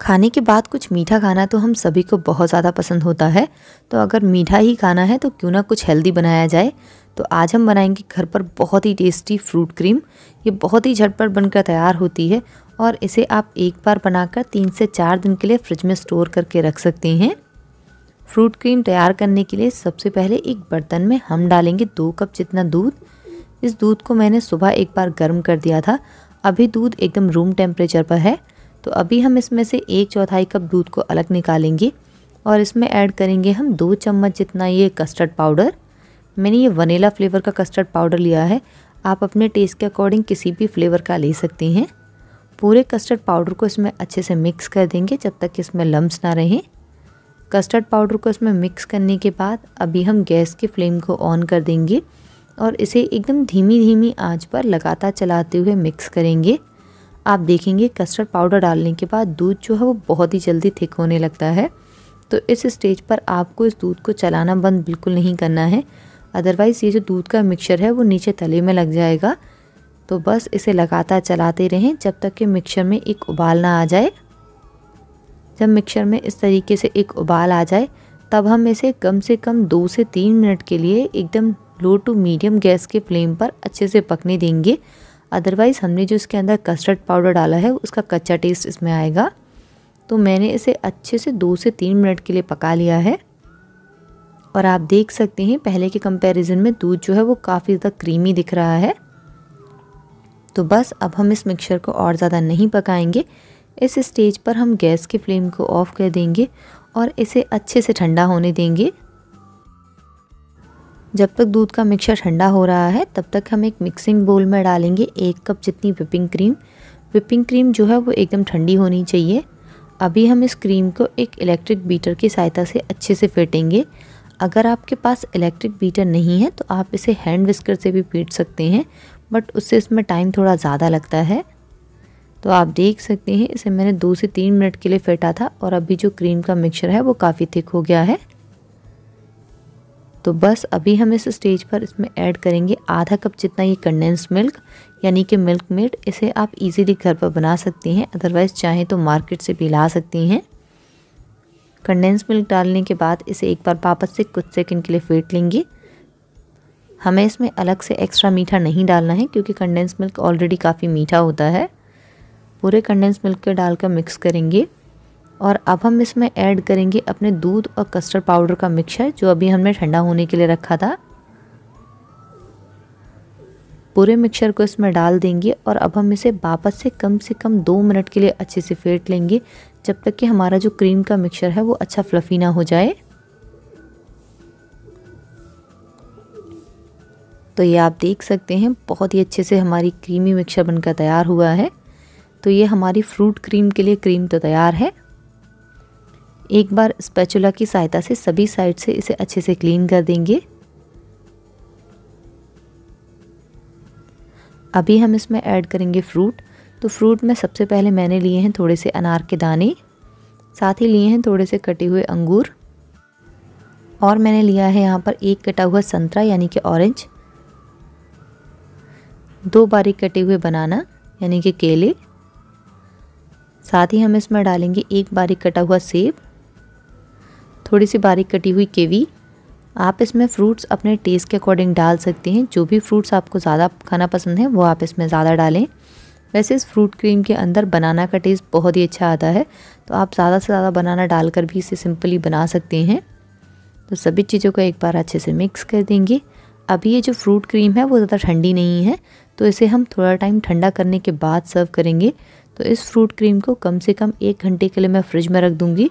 खाने के बाद कुछ मीठा खाना तो हम सभी को बहुत ज़्यादा पसंद होता है तो अगर मीठा ही खाना है तो क्यों ना कुछ हेल्दी बनाया जाए तो आज हम बनाएंगे घर पर बहुत ही टेस्टी फ्रूट क्रीम ये बहुत ही झटपट बनकर तैयार होती है और इसे आप एक बार बनाकर तीन से चार दिन के लिए फ्रिज में स्टोर करके रख सकते हैं फ्रूट क्रीम तैयार करने के लिए सबसे पहले एक बर्तन में हम डालेंगे दो कप जितना दूध इस दूध को मैंने सुबह एक बार गर्म कर दिया था अभी दूध एकदम रूम टेम्परेचर पर है तो अभी हम इसमें से एक चौथाई कप दूध को अलग निकालेंगे और इसमें ऐड करेंगे हम दो चम्मच जितना ये कस्टर्ड पाउडर मैंने ये वनीला फ्लेवर का कस्टर्ड पाउडर लिया है आप अपने टेस्ट के अकॉर्डिंग किसी भी फ्लेवर का ले सकती हैं पूरे कस्टर्ड पाउडर को इसमें अच्छे से मिक्स कर देंगे जब तक इसमें लम्ब ना रहें कस्टर्ड पाउडर को इसमें मिक्स करने के बाद अभी हम गैस के फ्लेम को ऑन कर देंगे और इसे एकदम धीमी धीमी आंच पर लगातार चलाते हुए मिक्स करेंगे आप देखेंगे कस्टर्ड पाउडर डालने के बाद दूध जो है वो बहुत ही जल्दी थिक होने लगता है तो इस स्टेज पर आपको इस दूध को चलाना बंद बिल्कुल नहीं करना है अदरवाइज़ ये जो दूध का मिक्सचर है वो नीचे तले में लग जाएगा तो बस इसे लगातार चलाते रहें जब तक कि मिक्सचर में एक उबाल ना आ जाए जब मिक्सचर में इस तरीके से एक उबाल आ जाए तब हम इसे कम से कम दो से तीन मिनट के लिए एकदम लो टू मीडियम गैस के फ्लेम पर अच्छे से पकने देंगे अदरवाइज़ हमने जो इसके अंदर कस्टर्ड पाउडर डाला है उसका कच्चा टेस्ट इसमें आएगा तो मैंने इसे अच्छे से दो से तीन मिनट के लिए पका लिया है और आप देख सकते हैं पहले के कंपैरिजन में दूध जो है वो काफ़ी ज़्यादा क्रीमी दिख रहा है तो बस अब हम इस मिक्सचर को और ज़्यादा नहीं पकाएंगे इस स्टेज पर हम गैस के फ्लेम को ऑफ़ कर देंगे और इसे अच्छे से ठंडा होने देंगे जब तक दूध का मिक्सर ठंडा हो रहा है तब तक हम एक मिक्सिंग बोल में डालेंगे एक कप जितनी विपिंग क्रीम विपिंग क्रीम जो है वो एकदम ठंडी होनी चाहिए अभी हम इस क्रीम को एक इलेक्ट्रिक बीटर की सहायता से अच्छे से फेंटेंगे अगर आपके पास इलेक्ट्रिक बीटर नहीं है तो आप इसे हैंड विस्कर से भी पीट सकते हैं बट उससे इसमें टाइम थोड़ा ज़्यादा लगता है तो आप देख सकते हैं इसे मैंने दो से तीन मिनट के लिए फेंटा था और अभी जो क्रीम का मिक्सर है वो काफ़ी थिक हो गया है तो बस अभी हम इस स्टेज पर इसमें ऐड करेंगे आधा कप जितना ये कंडेंस मिल्क यानी कि मिल्क मेड इसे आप इजीली घर पर बना सकती हैं अदरवाइज़ चाहें तो मार्केट से भी ला सकती हैं कंडेंस मिल्क डालने के बाद इसे एक बार वापस से कुछ सेकंड के लिए फेंट लेंगे हमें इसमें अलग से एक्स्ट्रा मीठा नहीं डालना है क्योंकि कंडेंस मिल्क ऑलरेडी काफ़ी मीठा होता है पूरे कंडेंस मिल्क के डालकर मिक्स करेंगे और अब हम इसमें ऐड करेंगे अपने दूध और कस्टर्ड पाउडर का मिक्सचर जो अभी हमने ठंडा होने के लिए रखा था पूरे मिक्सचर को इसमें डाल देंगे और अब हम इसे वापस से कम से कम दो मिनट के लिए अच्छे से फेंट लेंगे जब तक कि हमारा जो क्रीम का मिक्सचर है वो अच्छा फ्लफ़ी ना हो जाए तो ये आप देख सकते हैं बहुत ही अच्छे से हमारी क्रीमी मिक्सचर बनकर तैयार हुआ है तो ये हमारी फ्रूट क्रीम के लिए क्रीम तो तैयार है एक बार स्पैचुला की सहायता से सभी साइड से इसे अच्छे से क्लीन कर देंगे अभी हम इसमें ऐड करेंगे फ्रूट तो फ्रूट में सबसे पहले मैंने लिए हैं थोड़े से अनार के दाने साथ ही लिए हैं थोड़े से कटे हुए अंगूर और मैंने लिया है यहाँ पर एक कटा हुआ संतरा यानी कि ऑरेंज दो बारीक कटे हुए बनाना यानी कि केले साथ ही हम इसमें डालेंगे एक बारीक कटा हुआ सेब थोड़ी सी बारीक कटी हुई केवी आप इसमें फ्रूट्स अपने टेस्ट के अकॉर्डिंग डाल सकते हैं जो भी फ्रूट्स आपको ज़्यादा खाना पसंद है वो आप इसमें ज़्यादा डालें वैसे इस फ्रूट क्रीम के अंदर बनाना का टेस्ट बहुत ही अच्छा आता है तो आप ज़्यादा से ज़्यादा बनाना डालकर भी इसे सिंपली बना सकते हैं तो सभी चीज़ों को एक बार अच्छे से मिक्स कर देंगे अभी ये जो फ्रूट क्रीम है वो ज़्यादा ठंडी नहीं है तो इसे हम थोड़ा टाइम ठंडा करने के बाद सर्व करेंगे तो इस फ्रूट क्रीम को कम से कम एक घंटे के लिए मैं फ्रिज में रख दूँगी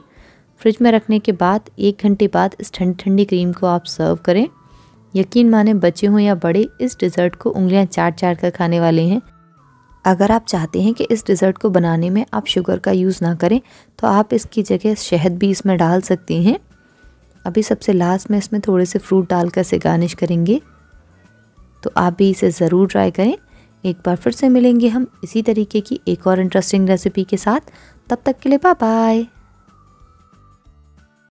फ्रिज में रखने के बाद एक घंटे बाद इस ठंडी ठंडी क्रीम को आप सर्व करें यकीन माने बच्चे हों या बड़े इस डिज़र्ट को उंगलियां चाट चाट कर खाने वाले हैं अगर आप चाहते हैं कि इस डिज़र्ट को बनाने में आप शुगर का यूज़ ना करें तो आप इसकी जगह शहद भी इसमें डाल सकती हैं अभी सबसे लास्ट में इसमें थोड़े से फ्रूट डालकर इसे गार्निश करेंगे तो आप भी इसे ज़रूर ट्राई करें एक बार फिर से मिलेंगे हम इसी तरीके की एक और इंटरेस्टिंग रेसिपी के साथ तब तक के लिए बाय बाय